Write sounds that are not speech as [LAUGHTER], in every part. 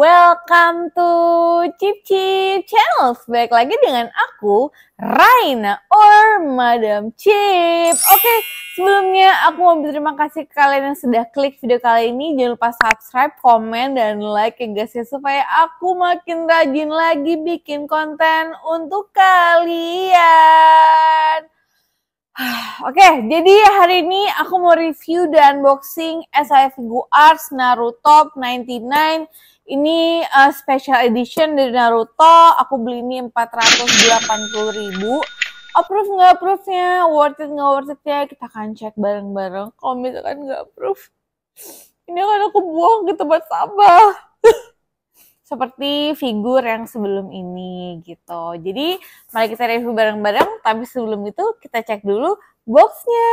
Welcome to Chip Chip Channel. Back lagi dengan aku, Raina or Madam Chip. Oke, okay, sebelumnya aku mau berterima kasih ke kalian yang sudah klik video kali ini. Jangan lupa subscribe, komen, dan like ya guys ya. Supaya aku makin rajin lagi bikin konten untuk kalian. [SIGHS] Oke, okay, jadi hari ini aku mau review dan unboxing SIF Go Arts Naruto 99. Ini uh, special edition dari Naruto. Aku beli ini 480 ribu. Approve nggak approve-nya? Worth it nggak worth it-nya? Kita akan cek bareng-bareng. Kalau misalkan nggak approve, ini akan aku buang ke tempat sampah. [LAUGHS] seperti figur yang sebelum ini gitu. Jadi mari kita review bareng-bareng, tapi sebelum itu kita cek dulu boxnya.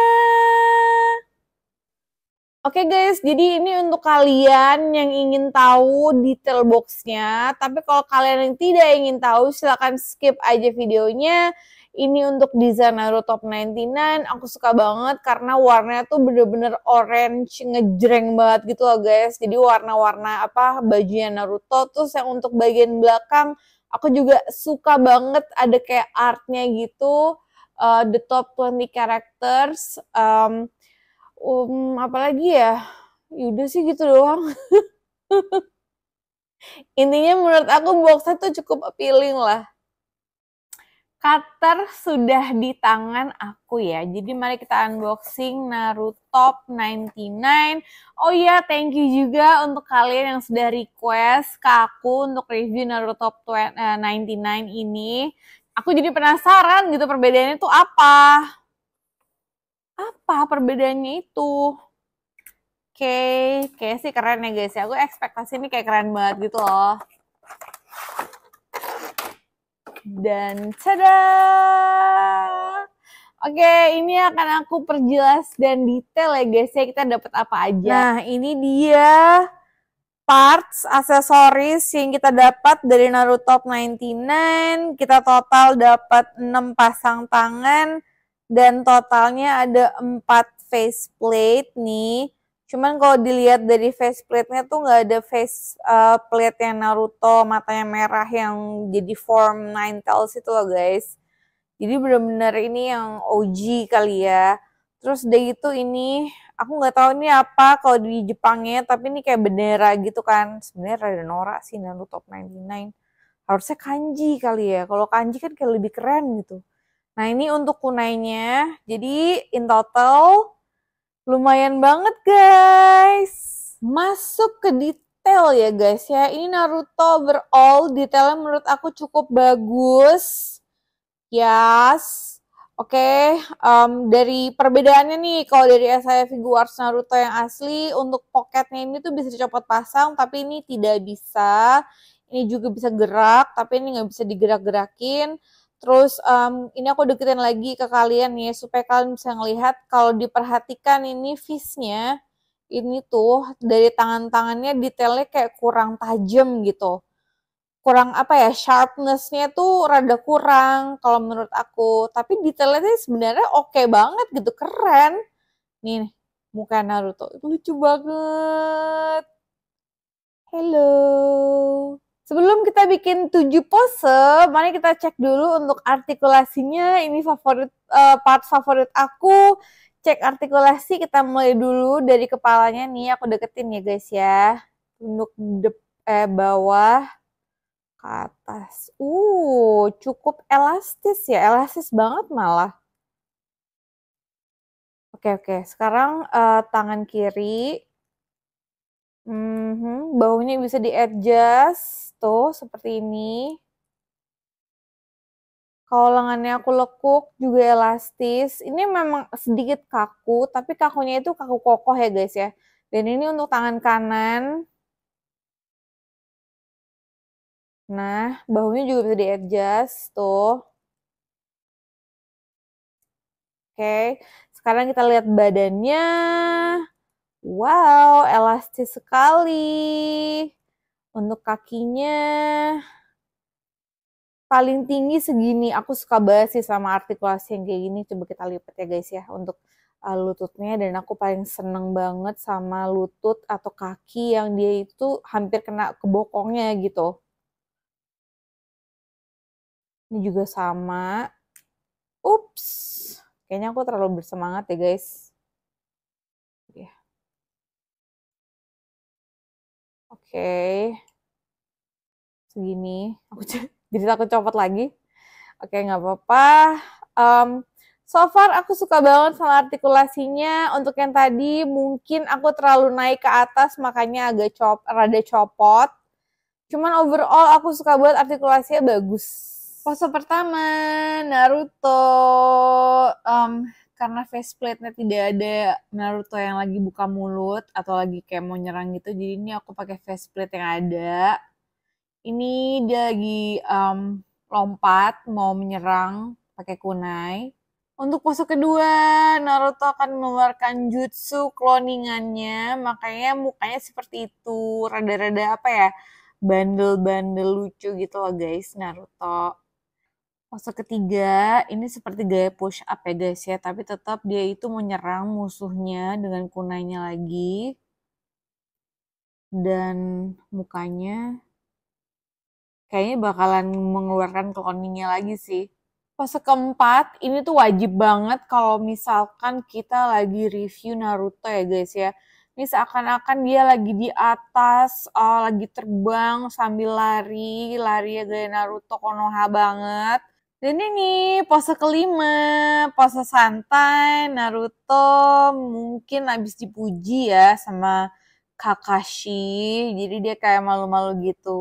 Oke okay guys, jadi ini untuk kalian yang ingin tahu detail boxnya, tapi kalau kalian yang tidak ingin tahu silahkan skip aja videonya ini untuk desain Naruto Top 99, aku suka banget karena warnanya tuh bener-bener orange, ngejreng banget gitu loh guys. Jadi warna-warna apa bajunya Naruto, terus yang untuk bagian belakang aku juga suka banget ada kayak artnya gitu. Uh, the top 20 characters, um, um, apalagi ya, yaudah sih gitu doang. [LAUGHS] Intinya menurut aku box tuh cukup appealing lah cutter sudah di tangan aku ya. Jadi mari kita unboxing Naruto 99. Oh iya, thank you juga untuk kalian yang sudah request ke aku untuk review Naruto 99 eh, ini. Aku jadi penasaran gitu perbedaannya itu apa. Apa perbedaannya itu? Oke, okay. kayak sih keren ya guys ya. Aku ekspektasi ini kayak keren banget gitu loh dan tada! Oke, ini akan aku perjelas dan detail ya guys ya, kita dapat apa aja. Nah, ini dia parts, aksesoris yang kita dapat dari Naruto Top 99. Kita total dapat 6 pasang tangan dan totalnya ada 4 faceplate nih. Cuman kalau dilihat dari face plate-nya tuh nggak ada face uh, plate yang Naruto matanya merah yang jadi form Nine Tails itu loh guys. Jadi bener-bener ini yang OG kali ya. Terus udah gitu ini aku nggak tahu ini apa kalau di Jepangnya tapi ini kayak bendera gitu kan. Sebenarnya ada norak sih Naruto 99. Harusnya kanji kali ya. Kalau kanji kan kayak lebih keren gitu. Nah ini untuk kunainya. Jadi in total Lumayan banget guys. Masuk ke detail ya guys ya. Ini Naruto overall detailnya menurut aku cukup bagus. Yes. Oke, okay. um, dari perbedaannya nih, kalau dari saya Figuarts Naruto yang asli, untuk pocketnya ini tuh bisa dicopot pasang, tapi ini tidak bisa. Ini juga bisa gerak, tapi ini nggak bisa digerak-gerakin. Terus um, ini aku deketin lagi ke kalian ya supaya kalian bisa ngelihat kalau diperhatikan ini visnya ini tuh dari tangan-tangannya detailnya kayak kurang tajam gitu. Kurang apa ya, sharpnessnya tuh rada kurang kalau menurut aku. Tapi detailnya sih sebenarnya oke okay banget gitu, keren. Nih, muka Naruto, itu lucu banget. Hello. Sebelum kita bikin tujuh pose, mari kita cek dulu untuk artikulasinya. Ini favorit uh, part favorit aku. Cek artikulasi kita mulai dulu dari kepalanya nih. Aku deketin ya guys ya. Tunduk de eh, bawah ke atas. Uh, cukup elastis ya. Elastis banget malah. Oke, oke. Sekarang uh, tangan kiri -hmm. baunya bisa di-adjust tuh seperti ini. Kalau lengannya aku lekuk juga elastis. Ini memang sedikit kaku, tapi kakunya itu kaku kokoh ya guys ya. Dan ini untuk tangan kanan. Nah, bahunya juga bisa di-adjust tuh. Oke, sekarang kita lihat badannya. Wow, elastis sekali. Untuk kakinya paling tinggi segini. Aku suka banget sih sama artikulasi yang kayak gini. Coba kita lipat ya guys ya untuk uh, lututnya dan aku paling seneng banget sama lutut atau kaki yang dia itu hampir kena ke bokongnya gitu. Ini juga sama. Ups. Kayaknya aku terlalu bersemangat ya guys. okay. segini aku [LAUGHS] jadi takut copot lagi oke okay, nggak apa-apa um, so far aku suka banget sama artikulasinya untuk yang tadi mungkin aku terlalu naik ke atas makanya agak cop rada copot cuman overall aku suka banget artikulasinya bagus pose pertama Naruto um, karena faceplate-nya tidak ada Naruto yang lagi buka mulut atau lagi kayak mau nyerang gitu. Jadi ini aku pakai faceplate yang ada. Ini dia lagi um, lompat mau menyerang pakai kunai. Untuk pose kedua, Naruto akan mengeluarkan jutsu kloningannya, makanya mukanya seperti itu, rada-rada apa ya, bandel-bandel lucu gitu loh guys, Naruto. Fase ketiga ini seperti gaya push up ya guys ya, tapi tetap dia itu menyerang musuhnya dengan kunainya lagi dan mukanya kayaknya bakalan mengeluarkan cloningnya lagi sih. Fase keempat ini tuh wajib banget kalau misalkan kita lagi review Naruto ya guys ya. Ini seakan-akan dia lagi di atas, oh, lagi terbang sambil lari, lari ya gaya Naruto Konoha banget dan ini pose kelima, pose santai, Naruto mungkin abis dipuji ya sama Kakashi, jadi dia kayak malu-malu gitu.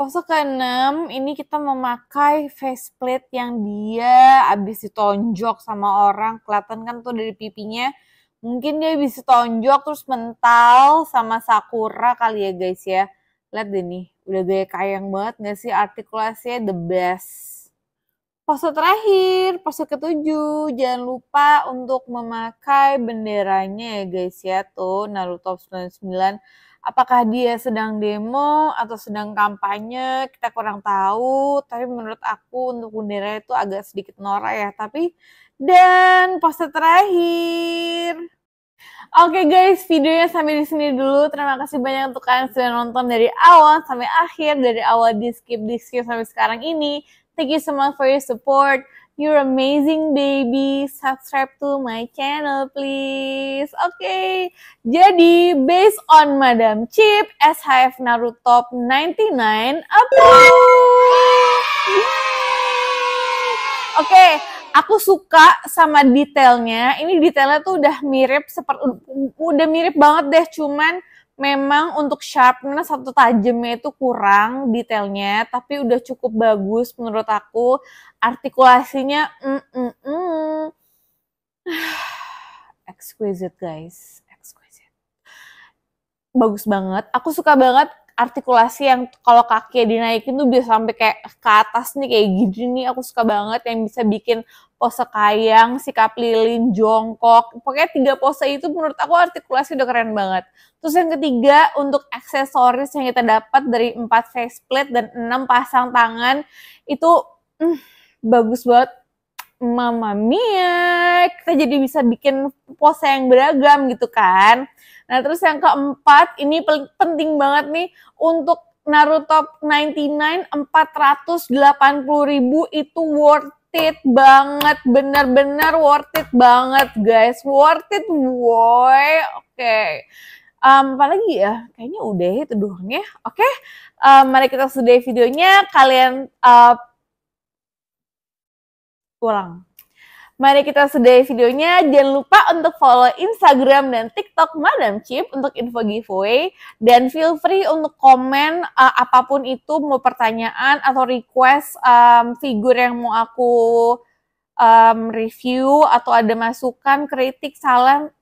Pose keenam, ini kita memakai faceplate yang dia abis ditonjok sama orang, kelihatan kan tuh dari pipinya. Mungkin dia abis ditonjok terus mental sama Sakura kali ya guys ya. Lihat deh nih, udah gaya kayang banget gak sih artikulasinya the best. Pose terakhir, pose ketujuh, jangan lupa untuk memakai benderanya ya guys ya tuh Naruto 99. Apakah dia sedang demo atau sedang kampanye, kita kurang tahu. Tapi menurut aku untuk bendera itu agak sedikit norak ya. Tapi dan pose terakhir. Oke okay guys, videonya sampai di sini dulu. Terima kasih banyak untuk kalian sudah nonton dari awal sampai akhir, dari awal di skip di skip sampai sekarang ini. Thank you so much for your support. You're amazing baby. Subscribe to my channel please. Oke. Okay. Jadi based on Madam Chip SHF Naruto Top 99 apa? Oke. Okay aku suka sama detailnya. Ini detailnya tuh udah mirip seperti udah mirip banget deh, cuman memang untuk sharpness satu tajamnya itu kurang detailnya, tapi udah cukup bagus menurut aku. Artikulasinya mm mm, mm. [SIGHS] exquisite guys, exquisite. Bagus banget. Aku suka banget artikulasi yang kalau kaki dinaikin tuh bisa sampai kayak ke atas nih kayak gini nih aku suka banget yang bisa bikin pose kayang, sikap lilin, jongkok. Pokoknya tiga pose itu menurut aku artikulasi udah keren banget. Terus yang ketiga untuk aksesoris yang kita dapat dari empat faceplate dan enam pasang tangan itu mm, bagus banget Mama Mia, kita jadi bisa bikin pose yang beragam gitu kan. Nah terus yang keempat, ini penting banget nih untuk Naruto 99 480 ribu itu worth it banget, bener-bener worth it banget guys, worth it boy, oke. Okay. Um, apalagi ya, kayaknya udah itu doang ya, oke. Okay? Um, mari kita sudahi videonya, kalian uh, pulang. Mari kita sudahi videonya. Jangan lupa untuk follow Instagram dan TikTok Madam Chip untuk info giveaway. Dan feel free untuk komen uh, apapun itu, mau pertanyaan atau request um, figur yang mau aku um, review atau ada masukan, kritik, saran,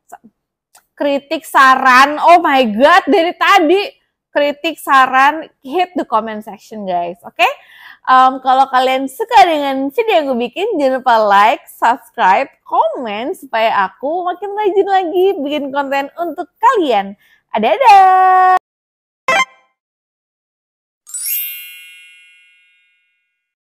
kritik, saran. Oh my God, dari tadi kritik, saran, hit the comment section guys, oke? Okay? Um, kalau kalian suka dengan video yang gue bikin, jangan lupa like, subscribe, komen supaya aku makin rajin lagi bikin konten untuk kalian. Ada-ada.